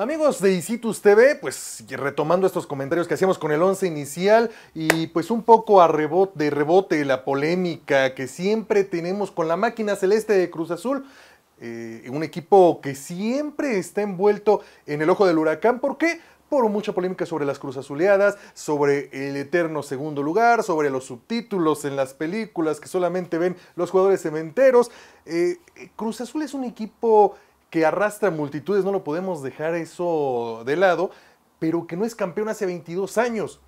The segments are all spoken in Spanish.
Amigos de Isitus TV, pues retomando estos comentarios que hacíamos con el 11 inicial y pues un poco a rebote, de rebote la polémica que siempre tenemos con la máquina celeste de Cruz Azul, eh, un equipo que siempre está envuelto en el ojo del huracán, ¿por qué? por mucha polémica sobre las Cruz Azuleadas, sobre el eterno segundo lugar, sobre los subtítulos en las películas que solamente ven los jugadores cementeros. Eh, eh, Cruz Azul es un equipo que arrastra multitudes, no lo podemos dejar eso de lado, pero que no es campeón hace 22 años.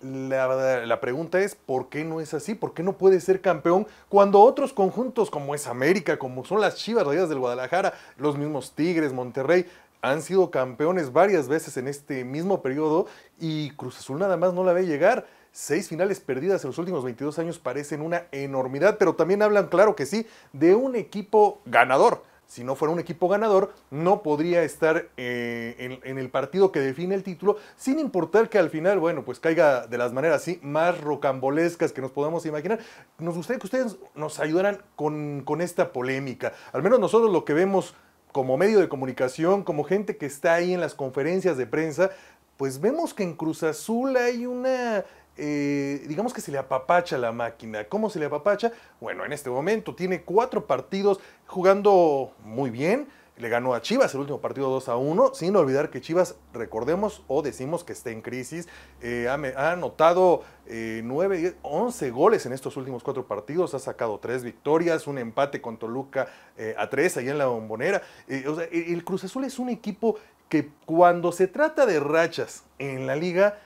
La, la, pregunta es, ¿por qué no es así? ¿Por qué no puede ser campeón cuando otros conjuntos como es América, como son las Chivas las del Guadalajara, los mismos Tigres, Monterrey, han sido campeones varias veces en este mismo periodo y Cruz Azul nada más no la ve llegar? Seis finales perdidas en los últimos 22 años parecen una enormidad, pero también hablan, claro que sí, de un equipo ganador si no fuera un equipo ganador, no podría estar eh, en, el partido que define el título, sin importar que al final, bueno, pues caiga de las maneras así más rocambolescas que nos podamos imaginar. Nos gustaría que ustedes nos ayudaran con, con esta polémica. Al menos nosotros lo que vemos como medio de comunicación, como gente que está ahí en las conferencias de prensa, pues vemos que en Cruz Azul hay una eh, digamos que se le apapacha la máquina. ¿Cómo se le apapacha? Bueno, en este momento tiene cuatro partidos jugando muy bien. Le ganó a Chivas el último partido 2 a 1, sin olvidar que Chivas, recordemos o decimos que está en crisis, eh, ha, anotado eh, nueve, 9, 11 goles en estos últimos cuatro partidos, ha sacado tres victorias, un empate con Toluca a 3 allá en la bombonera. el Cruz Azul es un equipo que cuando se trata de rachas en la liga,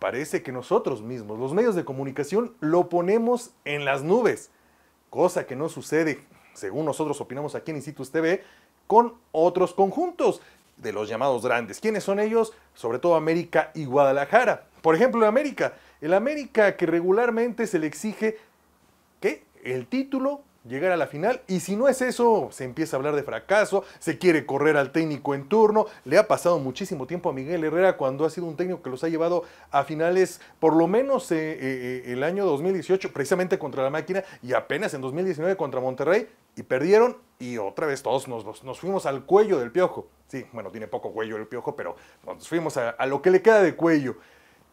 Parece que nosotros mismos, los medios de comunicación, lo ponemos en las nubes, cosa que no sucede, según nosotros opinamos aquí en Insitus TV, con otros conjuntos de los llamados grandes. ¿Quiénes son ellos? Sobre todo América y Guadalajara. Por ejemplo, en América. El América que regularmente se le exige que el título llegar a la final y si no es eso, se empieza a hablar de fracaso, se quiere correr al técnico en turno, le ha pasado muchísimo tiempo a Miguel Herrera cuando ha sido un técnico que los ha llevado a finales por lo menos eh, eh, el año 2018 precisamente contra la máquina y apenas en 2019 contra Monterrey y perdieron y otra vez todos nos, fuimos al cuello del piojo. Sí, bueno, tiene poco cuello el piojo, pero nos fuimos a, a lo que le queda de cuello.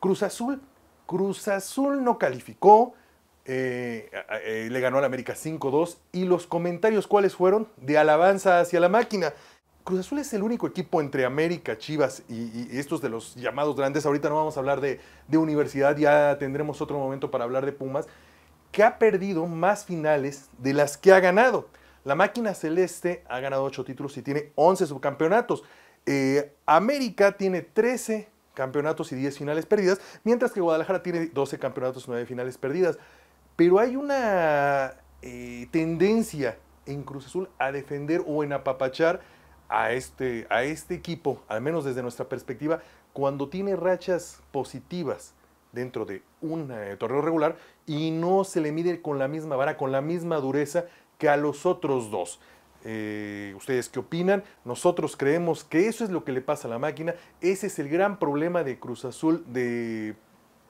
Cruz Azul, Cruz Azul no calificó. Eh, eh, le ganó al América 5-2. ¿Y los comentarios cuáles fueron? De alabanza hacia la máquina. Cruz Azul es el único equipo entre América, Chivas y, estos de los llamados grandes. Ahorita no vamos a hablar de, universidad, ya tendremos otro momento para hablar de Pumas, que ha perdido más finales de las que ha ganado. La máquina celeste ha ganado 8 títulos y tiene 11 subcampeonatos. Eh, América tiene 13 campeonatos y 10 finales perdidas, mientras que Guadalajara tiene 12 campeonatos y 9 finales perdidas. Pero hay una eh, tendencia en Cruz Azul a defender o en apapachar a este, a este equipo, al menos desde nuestra perspectiva, cuando tiene rachas positivas dentro de un eh, torneo regular y no se le mide con la misma vara, con la misma dureza que a los otros dos. Eh, ¿Ustedes qué opinan? Nosotros creemos que eso es lo que le pasa a la máquina. Ese es el gran problema de Cruz Azul de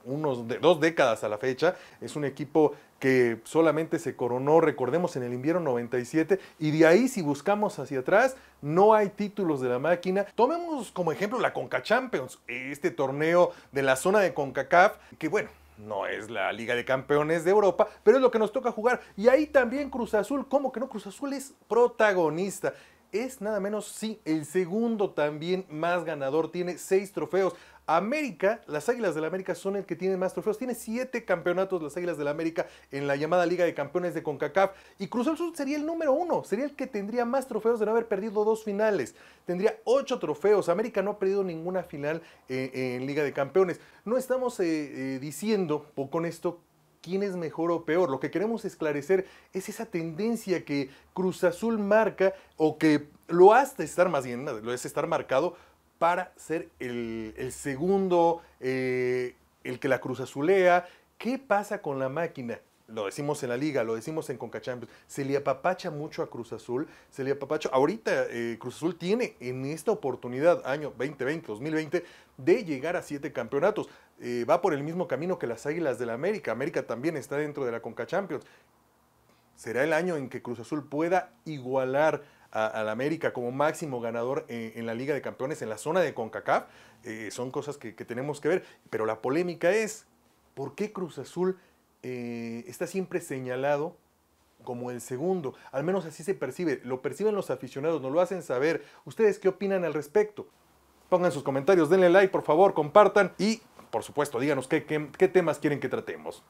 unos de dos décadas a la fecha. Es un equipo que solamente se coronó, recordemos, en el invierno 97, y de ahí si buscamos hacia atrás, no hay títulos de la máquina. Tomemos como ejemplo la Conca Champions, este torneo de la zona de CONCACAF, que bueno, no es la Liga de Campeones de Europa, pero es lo que nos toca jugar. Y ahí también Cruz Azul, ¿cómo que no? Cruz Azul es protagonista es nada menos, sí, el segundo también más ganador, tiene seis trofeos. América, las Águilas del la América son el que tiene más trofeos. Tiene siete campeonatos las Águilas del la América en la llamada Liga de Campeones de CONCACAF. Y Cruz Azul sería el número uno, sería el que tendría más trofeos de no haber perdido dos finales. Tendría ocho trofeos. América no ha perdido ninguna final eh, en Liga de Campeones. No estamos eh, eh, diciendo o con esto quién es mejor o peor. Lo que queremos esclarecer es esa tendencia que Cruz Azul marca o que lo hace estar más bien, lo hace estar marcado para ser el, segundo, eh, el que la cruz azulea. ¿Qué pasa con la máquina? Lo decimos en la liga, lo decimos en Conca Champions. Se le apapacha mucho a Cruz Azul, se le apapacha. Ahorita eh, Cruz Azul tiene en esta oportunidad, año 2020, 2020, de llegar a siete campeonatos. Eh, va por el mismo camino que las Águilas del la América. América también está dentro de la Conca Será el año en que Cruz Azul pueda igualar al América como máximo ganador en, la Liga de Campeones, en la zona de CONCACAF, eh, son cosas que, tenemos que ver. Pero la polémica es, ¿por qué Cruz Azul eh, está siempre señalado como el segundo? Al menos así se percibe, lo perciben los aficionados, nos lo hacen saber. ¿Ustedes qué opinan al respecto? Pongan sus comentarios, denle like, por favor, compartan y, por supuesto, díganos qué temas quieren que tratemos.